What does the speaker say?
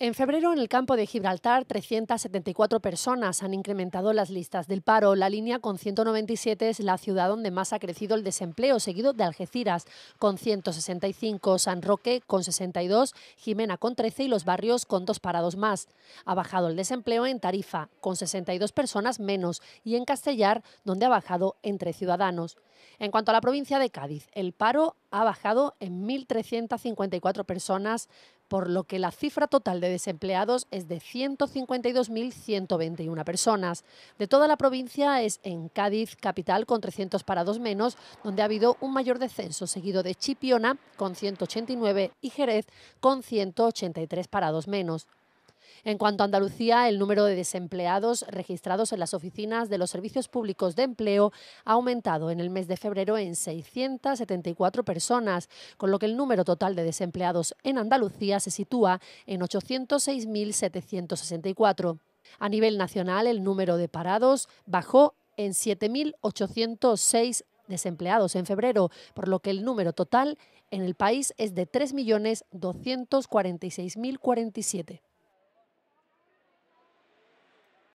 En febrero, en el campo de Gibraltar, 374 personas han incrementado las listas del paro. La línea con 197 es la ciudad donde más ha crecido el desempleo, seguido de Algeciras con 165, San Roque con 62, Jimena con 13 y los barrios con dos parados más. Ha bajado el desempleo en Tarifa con 62 personas menos y en Castellar, donde ha bajado entre ciudadanos. En cuanto a la provincia de Cádiz, el paro ha bajado en 1.354 personas, por lo que la cifra total de desempleados es de 152.121 personas. De toda la provincia es en Cádiz, capital, con 300 parados menos, donde ha habido un mayor descenso, seguido de Chipiona, con 189, y Jerez, con 183 parados menos. En cuanto a Andalucía, el número de desempleados registrados en las oficinas de los servicios públicos de empleo ha aumentado en el mes de febrero en 674 personas, con lo que el número total de desempleados en Andalucía se sitúa en 806.764. A nivel nacional, el número de parados bajó en 7.806 desempleados en febrero, por lo que el número total en el país es de 3.246.047.